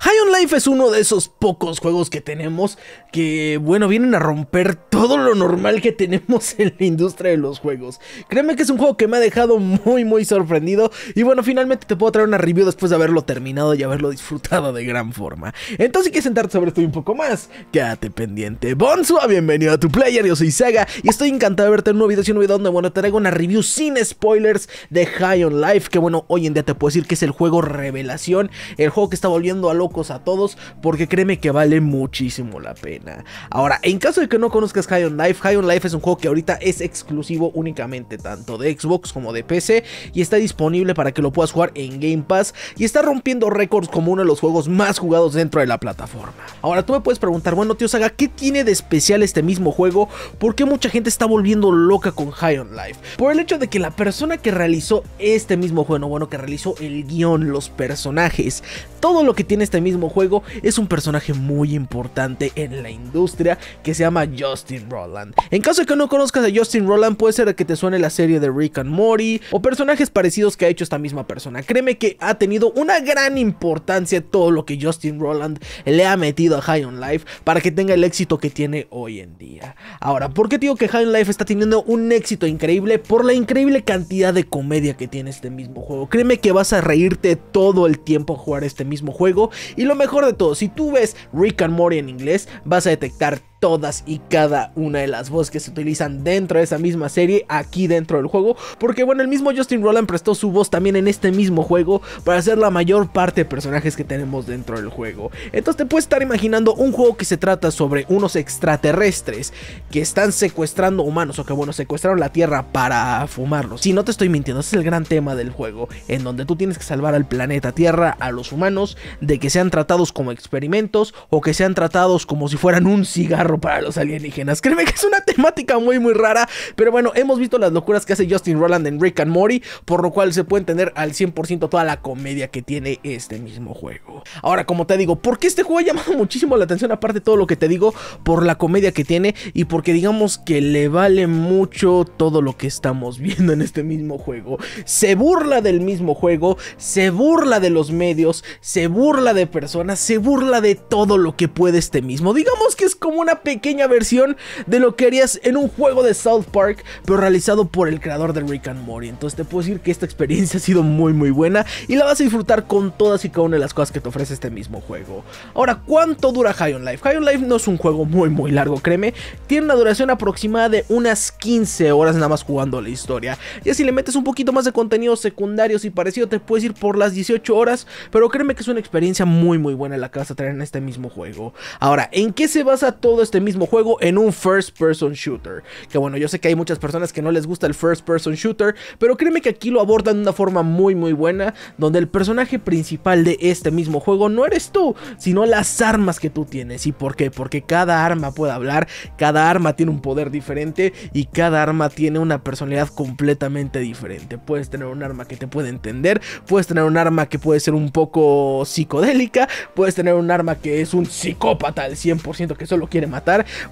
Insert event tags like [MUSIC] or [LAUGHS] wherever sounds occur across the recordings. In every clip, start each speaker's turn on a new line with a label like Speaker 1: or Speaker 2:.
Speaker 1: High on Life es uno de esos pocos juegos que tenemos que, bueno, vienen a romper todo lo normal que tenemos [LAUGHS] en la industria de los juegos. Créeme que es un juego que me ha dejado muy, muy sorprendido. Y bueno, finalmente te puedo traer una review después de haberlo terminado y haberlo disfrutado de gran forma. Entonces, si quieres sentarte sobre esto un poco más, quédate pendiente. Bonsua, bienvenido a tu player. Yo soy Saga y estoy encantado de verte en un nuevo video. Y un video donde, bueno, te traigo una review sin spoilers de High on Life. Que, bueno, hoy en día te puedo decir que es el juego revelación, el juego que está volviendo a lo a todos, porque créeme que vale muchísimo la pena. Ahora, en caso de que no conozcas High on Life, High on Life es un juego que ahorita es exclusivo únicamente tanto de Xbox como de PC y está disponible para que lo puedas jugar en Game Pass y está rompiendo récords como uno de los juegos más jugados dentro de la plataforma. Ahora tú me puedes preguntar, bueno tío Saga, ¿qué tiene de especial este mismo juego? ¿Por qué mucha gente está volviendo loca con High on Life? Por el hecho de que la persona que realizó este mismo juego, bueno, que realizó el guión, los personajes, todo lo que tiene este este mismo juego es un personaje muy importante en la industria que se llama Justin Roland. En caso de que no conozcas a Justin Roland, puede ser que te suene la serie de Rick and Morty o personajes parecidos que ha hecho esta misma persona. Créeme que ha tenido una gran importancia todo lo que Justin Roland le ha metido a High on Life para que tenga el éxito que tiene hoy en día. Ahora, ¿por qué digo que High on Life está teniendo un éxito increíble? Por la increíble cantidad de comedia que tiene este mismo juego. Créeme que vas a reírte todo el tiempo a jugar este mismo juego y lo mejor de todo, si tú ves Rick and Morty en inglés, vas a detectar todas y cada una de las voces que se utilizan dentro de esa misma serie aquí dentro del juego. Porque bueno, el mismo Justin Roland prestó su voz también en este mismo juego para hacer la mayor parte de personajes que tenemos dentro del juego. Entonces te puedes estar imaginando un juego que se trata sobre unos extraterrestres que están secuestrando humanos o que bueno, secuestraron la Tierra para fumarlos. Si no te estoy mintiendo, ese es el gran tema del juego, en donde tú tienes que salvar al planeta Tierra, a los humanos, de que sean tratados como experimentos o que sean tratados como si fueran un cigarro para los alienígenas. Créeme que es una temática muy, muy rara. Pero bueno, hemos visto las locuras que hace Justin Roland en Rick and Morty, por lo cual se puede entender al 100% toda la comedia que tiene este mismo juego. Ahora, como te digo, porque este juego ha llamado muchísimo la atención? Aparte de todo lo que te digo, por la comedia que tiene y porque digamos que le vale mucho todo lo que estamos viendo en este mismo juego. Se burla del mismo juego, se burla de los medios, se burla de personas, se burla de todo lo que puede este mismo. Digamos que es como una pequeña versión de lo que harías en un juego de South Park, pero realizado por el creador de Rick and Morty. Entonces te puedo decir que esta experiencia [LAUGHS] ha sido muy muy buena y la vas a disfrutar con todas y cada una de las cosas que te ofrece este mismo juego. Ahora, ¿cuánto dura High on Life? High on Life no es un juego muy muy largo, créeme. Tiene una duración aproximada de unas 15 horas nada más jugando la historia. y si le metes un poquito más de contenidos secundarios y parecido, te puedes ir por las 18 horas, pero créeme que es una experiencia muy muy buena la que vas a traer en este mismo juego. Ahora, ¿en qué se basa todo este mismo juego en un first person shooter. Que bueno, yo sé que hay muchas personas que no les gusta el first person shooter, pero créeme que aquí lo abordan de una forma muy muy buena, donde el personaje principal de este mismo juego no eres tú, sino las armas que tú tienes. ¿Y por qué? Porque cada arma puede hablar, cada arma tiene un poder diferente y cada arma tiene una personalidad completamente diferente. Puedes tener un arma que te puede entender, puedes tener un arma que puede ser un poco psicodélica, puedes tener un arma que es un psicópata al 100% que solo quiere matar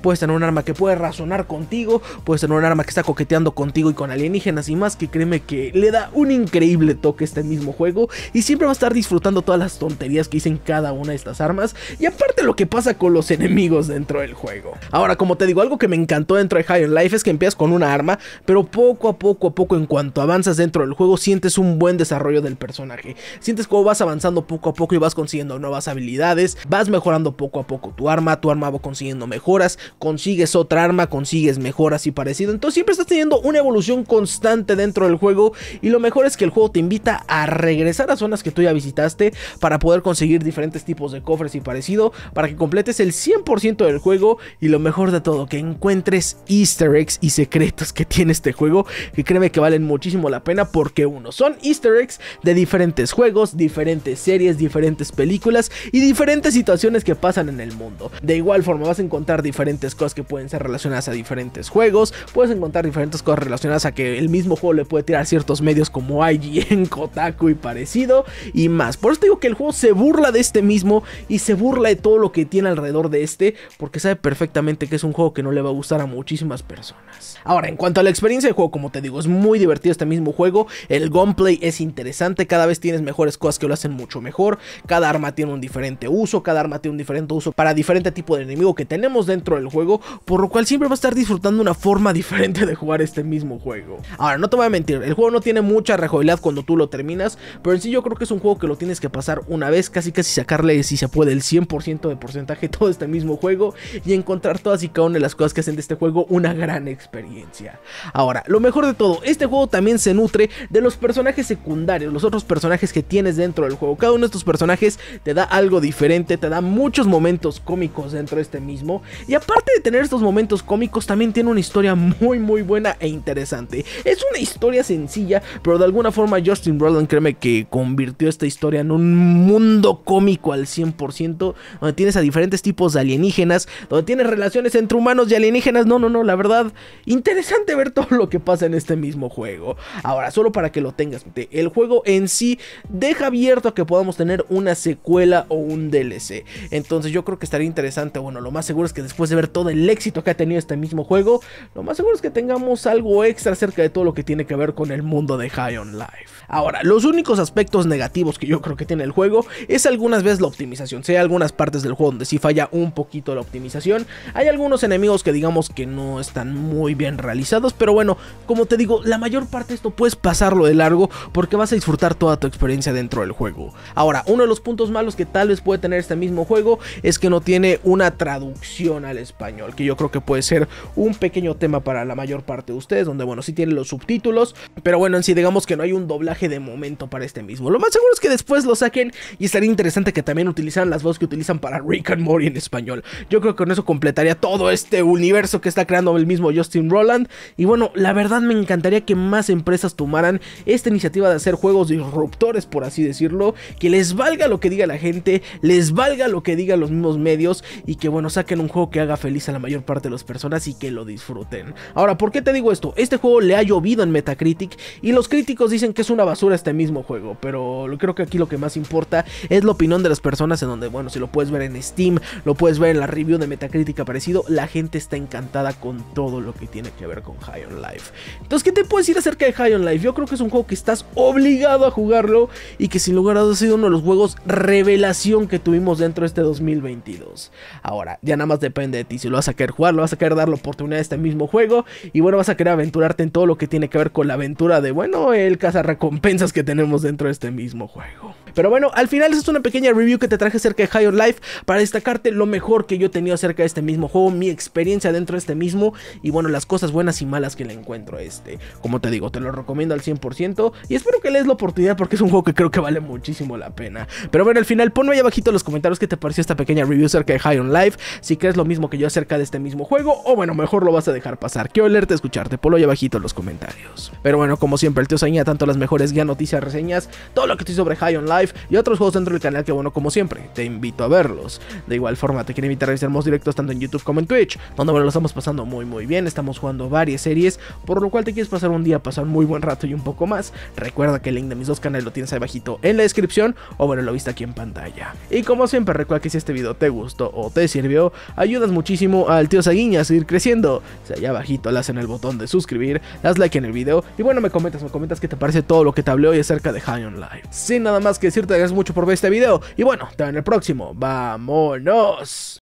Speaker 1: puedes tener un arma que puede razonar contigo, puedes tener un arma que está coqueteando contigo y con alienígenas y más que créeme que le da un increíble toque este mismo juego y siempre va a estar disfrutando todas las tonterías que dicen cada una de estas armas y aparte lo que pasa con los enemigos dentro del juego. Ahora, como te digo, algo que me encantó dentro de High on Life es que empiezas con una arma, pero poco a poco a poco en cuanto avanzas dentro del juego sientes un buen desarrollo del personaje. Sientes como vas avanzando poco a poco y vas consiguiendo nuevas habilidades, vas mejorando poco a poco tu arma, tu arma va consiguiendo mejoras, consigues otra arma, consigues mejoras y parecido. Entonces siempre estás teniendo una evolución constante dentro del juego y lo mejor es que el juego te invita a regresar a zonas que tú ya visitaste para poder conseguir diferentes tipos de cofres y parecido, para que completes el 100% del juego y lo mejor de todo, que encuentres easter eggs y secretos que tiene este juego, que créeme que valen muchísimo la pena porque uno, son easter eggs de diferentes juegos, diferentes series, diferentes películas y diferentes situaciones que pasan en el mundo. De igual forma vas a encontrar diferentes cosas que pueden ser relacionadas a diferentes juegos, puedes encontrar diferentes cosas relacionadas a que el mismo juego le puede tirar ciertos medios como en [LAUGHS] Kotaku y parecido y más. Por eso digo que el juego se burla de este mismo y se burla de todo lo que tiene alrededor de este, porque sabe perfectamente que es un juego que no le va a gustar a muchísimas personas. Ahora, en cuanto a la experiencia del juego, como te digo, es muy divertido este mismo juego, el gameplay es interesante, cada vez tienes mejores cosas que lo hacen mucho mejor, cada arma tiene un diferente uso, cada arma tiene un diferente uso para diferente tipo de enemigo que tenemos dentro del juego, por lo cual siempre va a estar disfrutando una forma [LAUGHS] diferente de jugar este mismo juego. Ahora, no te voy a mentir, el juego no tiene mucha rejugabilidad cuando tú lo terminas, pero en sí yo creo que es un juego que lo tienes que pasar una vez, casi casi sacarle si se puede el 100% de porcentaje [LAUGHS] todo este mismo juego y encontrar todas y cada una de las cosas que hacen de este juego una gran experiencia. Ahora, lo mejor de todo, este juego también se nutre de los personajes secundarios, los otros personajes que tienes dentro del juego. Cada uno de estos personajes te da algo diferente, te da muchos momentos cómicos dentro de este mismo y aparte de tener estos momentos cómicos, también tiene una historia muy muy buena e interesante. Es una historia sencilla, pero de alguna forma Justin Roland, créeme que convirtió esta historia en un mundo cómico al 100%, donde tienes a diferentes tipos de alienígenas, donde tienes relaciones entre humanos y alienígenas. No, no, no, la verdad, interesante ver todo lo que pasa en este mismo juego. Ahora, solo para que lo tengas, el juego en sí deja abierto a que podamos tener una secuela o un DLC. Entonces yo creo que estaría interesante, bueno, lo más seguro que después de ver todo el éxito que ha tenido este mismo juego, lo más seguro es que tengamos algo extra acerca de todo lo que tiene que ver con el mundo de High on Life. Ahora, los únicos aspectos negativos que yo creo que tiene el juego es algunas veces la optimización. hay algunas partes del juego donde sí falla un poquito la optimización. Hay algunos enemigos que digamos que no están muy bien realizados, pero bueno, como te digo, la mayor parte de esto puedes pasarlo de largo porque vas a disfrutar toda tu experiencia dentro del juego. Ahora, uno de los puntos malos que tal vez puede tener este mismo juego es que no tiene una traducción al español, que yo creo que puede ser un pequeño tema para la mayor parte de ustedes, donde bueno, sí tiene los subtítulos, pero bueno, en sí digamos que no hay un doblaje de momento para este mismo. Lo más seguro es que después lo saquen y estaría interesante que también utilizaran las voces que utilizan para Rick and Morty en español. Yo creo que con eso completaría todo este universo que está creando el mismo Justin Roland. Y bueno, la verdad me encantaría que más empresas tomaran esta iniciativa de hacer juegos disruptores, por así decirlo, que les valga lo que diga la gente, les valga lo que digan los mismos medios y que bueno, saquen un juego que haga feliz a la mayor parte de las personas y que lo disfruten. Ahora, ¿por qué te digo esto? Este juego le ha llovido en Metacritic y los críticos dicen que es una basura este mismo juego, pero creo que aquí lo que más importa es la opinión de las personas en donde, bueno, si lo puedes ver en Steam, lo puedes ver en la review de Metacritic parecido la gente está encantada con todo lo que tiene que ver con High on Life. Entonces, ¿qué te puedes decir acerca de High on Life? Yo creo que es un juego que estás obligado a jugarlo y que sin lugar a dudas ha sido uno de los juegos revelación que tuvimos dentro de este 2022. Ahora, ya nada más depende de ti si lo vas a querer jugar, lo vas a querer dar la oportunidad a este mismo juego y bueno, vas a querer aventurarte en todo lo que tiene que ver con la aventura de, bueno, el recomendado. Pensas que tenemos dentro de este mismo juego. Pero bueno, al final esa es una pequeña review que te traje acerca de High on Life para destacarte lo mejor que yo he tenido acerca de este mismo juego, mi experiencia dentro de este mismo y bueno, las cosas buenas y malas que le encuentro a este. Como te digo, te lo recomiendo al 100% y espero que le des la oportunidad porque es un juego que creo que vale muchísimo la pena. Pero bueno, al final ponme ahí abajito en los comentarios Que te pareció esta pequeña review acerca de High on Life, si crees lo mismo que yo acerca de este mismo juego o bueno, mejor lo vas a dejar pasar. Quiero leerte, escucharte, ponlo ahí abajito en los comentarios. Pero bueno, como siempre, el tío Saña, tanto las mejores guías, noticias, reseñas, todo lo que estoy sobre High on Life y otros juegos dentro del canal que bueno como siempre, te invito a verlos. De igual forma, te quiero invitar a revisar más directos tanto en YouTube como en Twitch, donde bueno, lo estamos pasando muy muy bien, estamos jugando varias series, por lo cual te quieres pasar un día, pasar muy buen rato y un poco más. Recuerda que el link de mis dos canales lo tienes ahí bajito en la descripción o bueno, lo viste aquí en pantalla. Y como siempre, recuerda que si este video te gustó o te sirvió, ayudas muchísimo al tío Saguiña a seguir creciendo. Si allá abajito le en el botón de suscribir, das like en el video y bueno, me comentas, me comentas qué te parece todo lo que te hablé hoy acerca de High on Life. Sin nada más que decirte gracias mucho por ver este video. Y bueno, te veo en el próximo. ¡Vámonos!